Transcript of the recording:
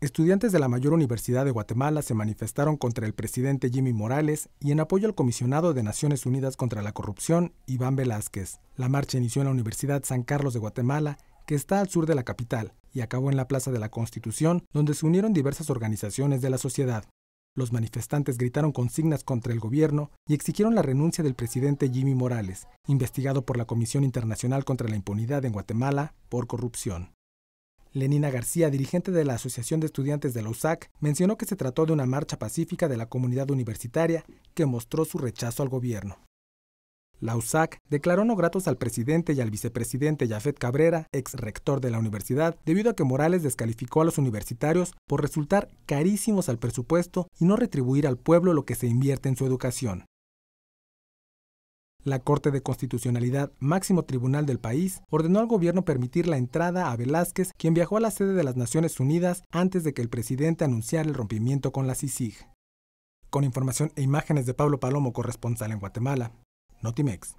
Estudiantes de la mayor universidad de Guatemala se manifestaron contra el presidente Jimmy Morales y en apoyo al comisionado de Naciones Unidas contra la Corrupción, Iván Velázquez. La marcha inició en la Universidad San Carlos de Guatemala, que está al sur de la capital, y acabó en la Plaza de la Constitución, donde se unieron diversas organizaciones de la sociedad. Los manifestantes gritaron consignas contra el gobierno y exigieron la renuncia del presidente Jimmy Morales, investigado por la Comisión Internacional contra la Impunidad en Guatemala por corrupción. Lenina García, dirigente de la Asociación de Estudiantes de la USAC, mencionó que se trató de una marcha pacífica de la comunidad universitaria que mostró su rechazo al gobierno. La USAC declaró no gratos al presidente y al vicepresidente Jafet Cabrera, ex rector de la universidad, debido a que Morales descalificó a los universitarios por resultar carísimos al presupuesto y no retribuir al pueblo lo que se invierte en su educación. La Corte de Constitucionalidad, máximo tribunal del país, ordenó al gobierno permitir la entrada a Velázquez, quien viajó a la sede de las Naciones Unidas antes de que el presidente anunciara el rompimiento con la CICIG. Con información e imágenes de Pablo Palomo, corresponsal en Guatemala, Notimex.